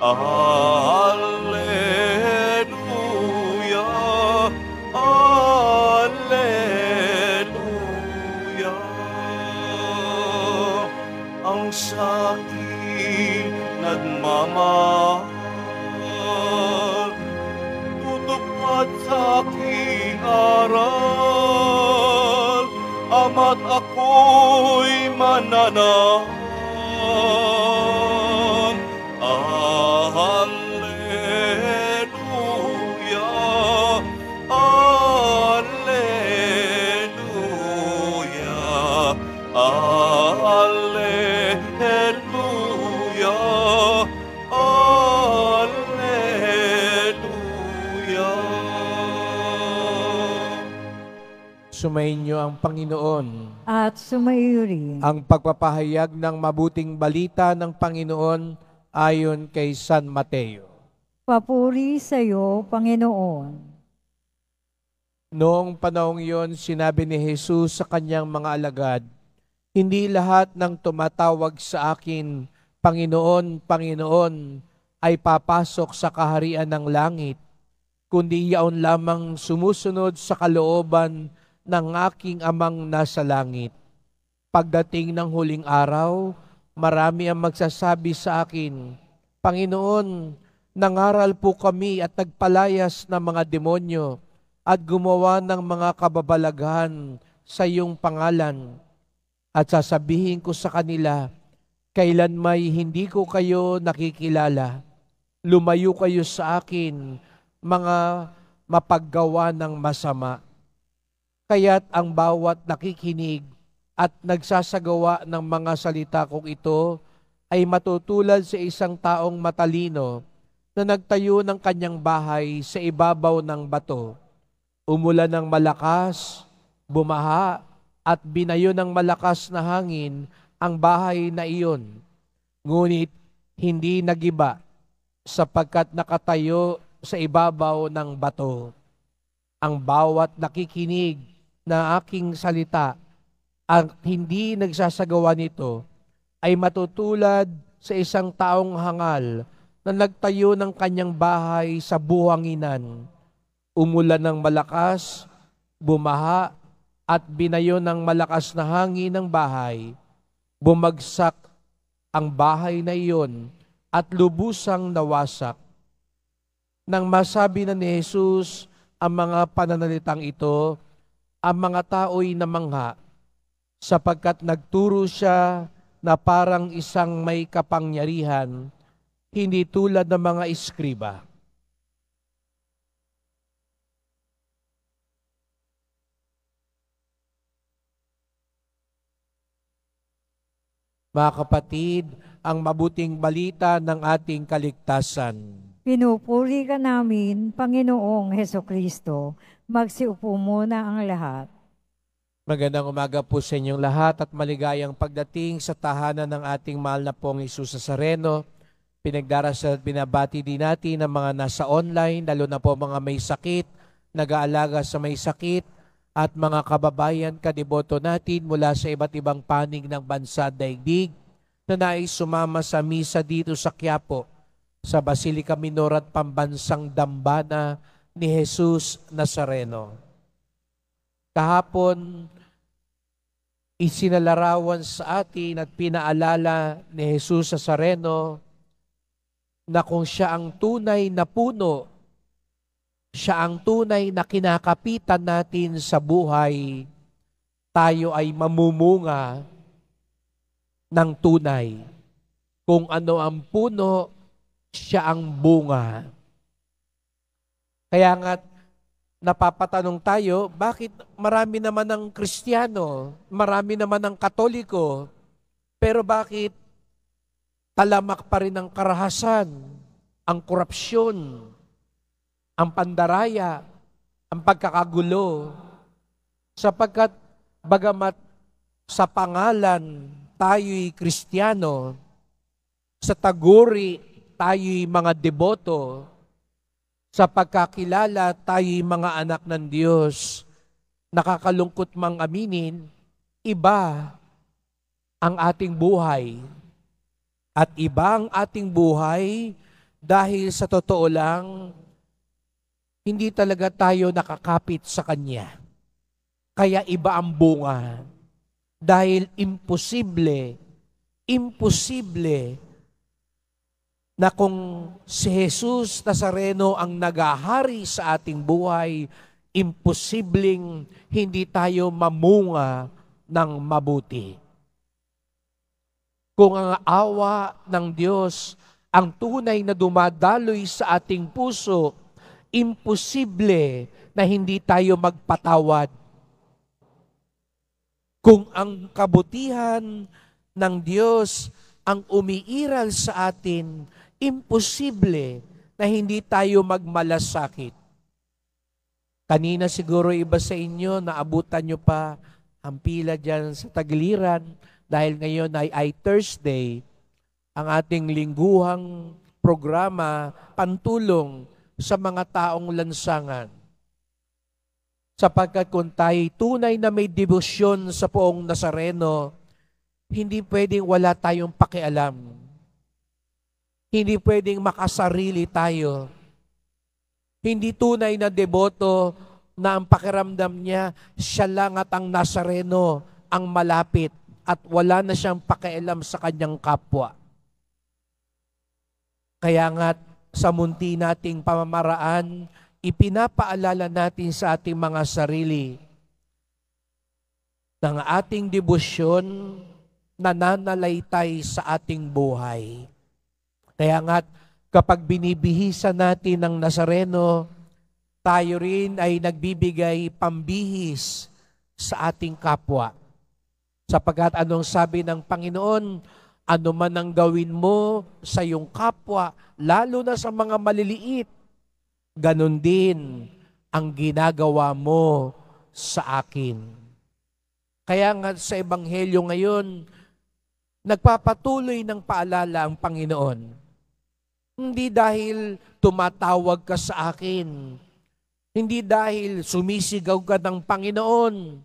Alleluia, Alleluia. Ang sakit nagmamahal, tutupad sa aking aral, ama't ako'y mananahal. sumainyo ang Panginoon. At sumayo rin. Ang pagpapahayag ng mabuting balita ng Panginoon ayon kay San Mateo. Papuri sa iyo, Panginoon. Noong panahong iyon, sinabi ni Jesus sa kanyang mga alagad, Hindi lahat ng tumatawag sa akin, Panginoon, Panginoon, ay papasok sa kaharian ng langit, kundi yaon lamang sumusunod sa kalooban ng aking amang nasa langit. Pagdating ng huling araw, marami ang magsasabi sa akin, Panginoon, nangaral po kami at nagpalayas ng mga demonyo at gumawa ng mga kababalaghan sa iyong pangalan. At sasabihin ko sa kanila, kailan may hindi ko kayo nakikilala. Lumayo kayo sa akin, mga mapaggawa ng masama. Kaya't ang bawat nakikinig at nagsasagawa ng mga salita kong ito ay matutulad sa isang taong matalino na nagtayo ng kanyang bahay sa ibabaw ng bato. Umulan ng malakas, bumaha, at binayo ng malakas na hangin ang bahay na iyon. Ngunit hindi nagiba sapagkat nakatayo sa ibabaw ng bato. Ang bawat nakikinig na aking salita ang hindi nagsasagawa nito ay matutulad sa isang taong hangal na nagtayo ng kanyang bahay sa buhanginan. Umulan ng malakas, bumaha, at binayo ng malakas na hangin ng bahay. Bumagsak ang bahay na iyon at lubusang nawasak. Nang masabi na ni Jesus ang mga pananalitang ito, ang mga tao'y namangha sapagkat nagturo siya na parang isang may kapangyarihan, hindi tulad ng mga iskriba. Mga kapatid, ang mabuting balita ng ating kaligtasan. Pinupuri ka namin, Panginoong Heso Kristo. Magsiupo muna ang lahat. Magandang umaga po sa inyong lahat at maligayang pagdating sa tahanan ng ating mahal na pong Isus sa Sareno. Pinagdarasal at binabati din natin ang mga nasa online, lalo na po mga may sakit, nag-aalaga sa may sakit, at mga kababayan kadiboto natin mula sa iba't ibang panig ng bansa daigdig na nais sumama sa misa dito sa Quiapo sa Basilica Minor at Pambansang Dambana ni Jesus Nazareno. Kahapon, isinalarawan sa atin at pinaalala ni Jesus Nazareno na kung siya ang tunay na puno, siya ang tunay na kinakapitan natin sa buhay, tayo ay mamumunga ng tunay. Kung ano ang puno, siya ang bunga. Kaya nga, napapatanong tayo, bakit marami naman ng Kristiyano, marami naman ng Katoliko, pero bakit talamak pa rin ang karahasan, ang korupsyon, ang pandaraya, ang pagkakagulo, sapagkat bagamat sa pangalan tayo'y Kristiyano, sa taguri tayo'y mga deboto, sa pagkakilala tayo'y mga anak ng Diyos, nakakalungkot mang aminin, iba ang ating buhay. At iba ang ating buhay dahil sa totoo lang, hindi talaga tayo nakakapit sa Kanya. Kaya iba ang bunga. Dahil imposible, imposible na kung si Jesus Nazareno ang nagahari sa ating buhay, imposibleng hindi tayo mamunga ng mabuti. Kung ang awa ng Diyos ang tunay na dumadaloy sa ating puso, imposible na hindi tayo magpatawad. Kung ang kabutihan ng Diyos ang umiiral sa atin, imposible na hindi tayo magmalasakit. Kanina siguro iba sa inyo, naabutan nyo pa ang pila dyan sa tagliran dahil ngayon ay, ay Thursday, ang ating lingguhang programa, pantulong sa mga taong lansangan. Sapagkat kung tayo tunay na may debosyon sa poong Nazareno, hindi pwedeng wala tayong pakialam hindi pwedeng makasarili tayo. Hindi tunay na deboto na ang pakiramdam niya, siya lang at ang Nazareno ang malapit at wala na siyang pakialam sa kanyang kapwa. Kaya nga't sa munti nating pamamaraan, ipinapaalala natin sa ating mga sarili ng ating debosyon nananalaytay sa ating buhay. Kaya nga't kapag binibihisan natin ang Nazareno, tayo rin ay nagbibigay pambihis sa ating kapwa. Sapagat anong sabi ng Panginoon, ano man ang gawin mo sa iyong kapwa, lalo na sa mga maliliit, ganun din ang ginagawa mo sa akin. Kaya nga sa Ebanghelyo ngayon, nagpapatuloy ng paalala ang Panginoon hindi dahil tumatawag ka sa akin. Hindi dahil sumisigaw ka ng Panginoon.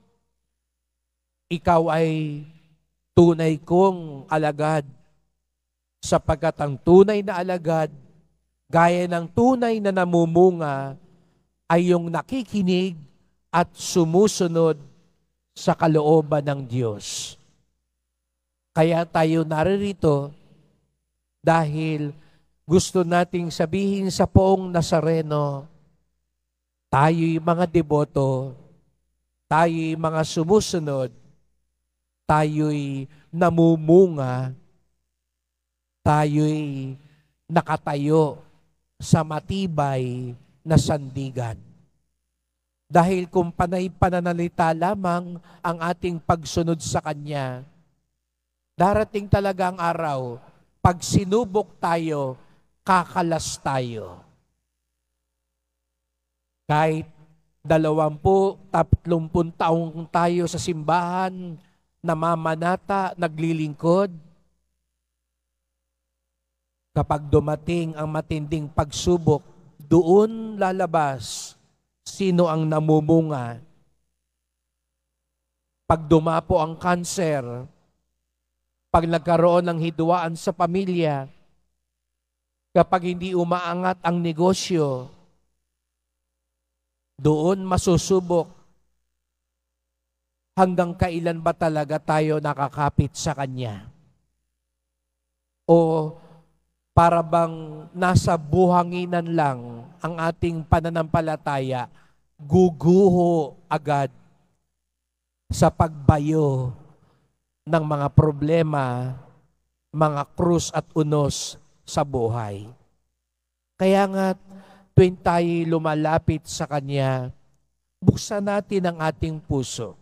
Ikaw ay tunay kong alagad. Sapagkat ang tunay na alagad, gaya ng tunay na namumunga, ay yung nakikinig at sumusunod sa kalooban ng Diyos. Kaya tayo naririto dahil gusto nating sabihin sa poong Nazareno, tayo'y mga deboto, tayo'y mga sumusunod, tayo'y namumunga, tayo'y nakatayo sa matibay na sandigan. Dahil kung panay pananalita lamang ang ating pagsunod sa Kanya, darating talaga ang araw, pag sinubok tayo kakalas tayo. Kahit dalawampu, tatlumpun taong tayo sa simbahan, namamanata, naglilingkod, kapag dumating ang matinding pagsubok, doon lalabas sino ang namumunga. Pag dumapo ang kanser, pag nagkaroon ng hidwaan sa pamilya, Kapag hindi umaangat ang negosyo, doon masusubok hanggang kailan ba talaga tayo nakakapit sa Kanya? O para bang nasa buhanginan lang ang ating pananampalataya, guguho agad sa pagbayo ng mga problema, mga krus at unos sa buhay. Kaya nga, tuwing tayo lumalapit sa Kanya, buksan natin ang ating puso.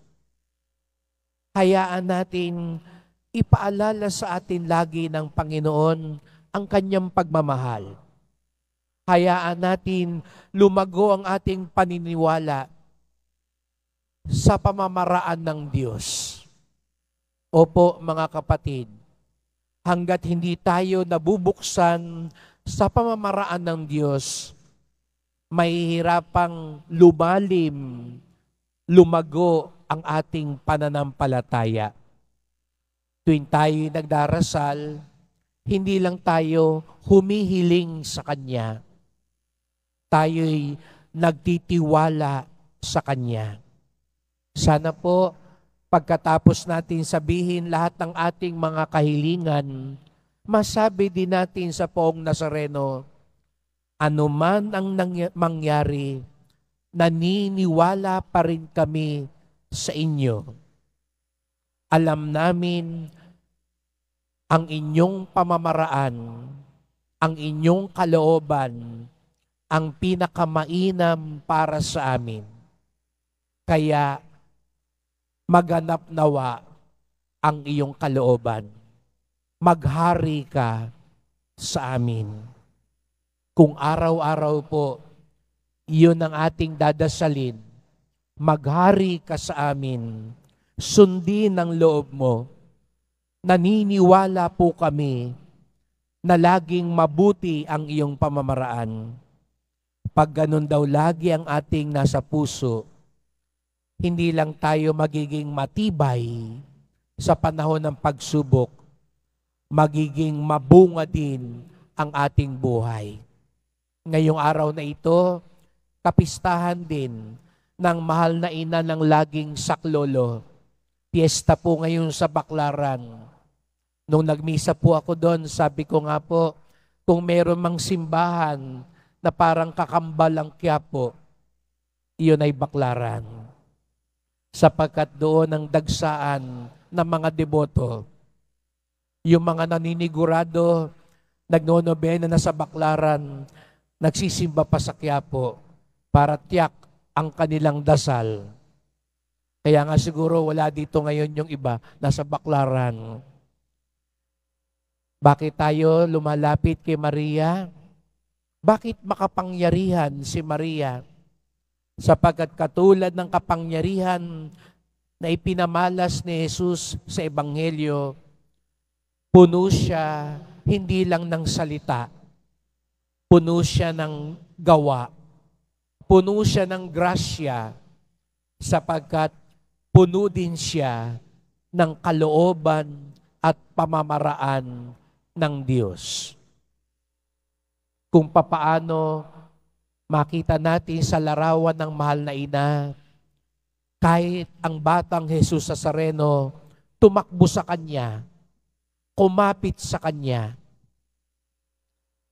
Hayaan natin ipaalala sa atin lagi ng Panginoon ang Kanyang pagmamahal. Hayaan natin lumago ang ating paniniwala sa pamamaraan ng Diyos. Opo, mga kapatid, hanggat hindi tayo nabubuksan sa pamamaraan ng Diyos, mahihirapang lumalim, lumago ang ating pananampalataya. Tuwing tayo nagdarasal, hindi lang tayo humihiling sa Kanya. Tayo'y nagtitiwala sa Kanya. Sana po Pagkatapos natin sabihin lahat ng ating mga kahilingan, masabi din natin sa poong Nazareno, anuman ang mangyari, naniniwala pa rin kami sa inyo. Alam namin ang inyong pamamaraan, ang inyong kalooban, ang pinakamainam para sa amin. Kaya maganap nawa ang iyong kalooban. Maghari ka sa amin. Kung araw-araw po, iyon ang ating dadasalin. Maghari ka sa amin. Sundin ang loob mo. Naniniwala po kami na laging mabuti ang iyong pamamaraan. Pag ganun daw lagi ang ating nasa puso, hindi lang tayo magiging matibay sa panahon ng pagsubok, magiging mabunga din ang ating buhay. Ngayong araw na ito, kapistahan din ng mahal na ina ng laging saklolo. Piesta po ngayon sa Baklaran. Nung nagmisa po ako doon, sabi ko nga po, kung meron mang simbahan na parang kakambal ang Quiapo, iyon ay Baklaran sapagkat doon ang dagsaan ng mga deboto. Yung mga naninigurado, nagnonobena na sa baklaran, nagsisimba pa sa Quiapo para tiyak ang kanilang dasal. Kaya nga siguro wala dito ngayon yung iba, nasa baklaran. Bakit tayo lumalapit kay Maria? Bakit makapangyarihan si Maria? Maria sapagkat katulad ng kapangyarihan na ipinamalas ni Jesus sa Ebanghelyo, puno siya hindi lang ng salita, puno siya ng gawa, puno siya ng grasya, sapagkat puno din siya ng kalooban at pamamaraan ng Diyos. Kung papaano makita natin sa larawan ng mahal na ina, kahit ang batang Jesus sa Sareno, tumakbo sa kanya, kumapit sa kanya,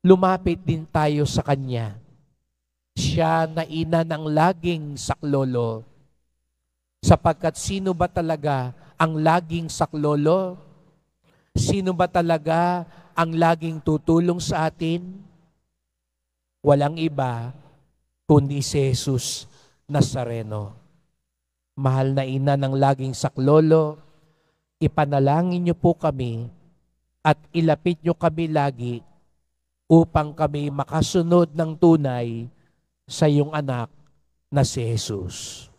lumapit din tayo sa kanya. Siya na ina ng laging saklolo. Sapagkat sino ba talaga ang laging saklolo? Sino ba talaga ang laging tutulong sa atin? Walang iba kundi si Jesus Nazareno. Mahal na ina ng laging saklolo, ipanalangin niyo po kami at ilapit niyo kami lagi upang kami makasunod ng tunay sa iyong anak na si Jesus.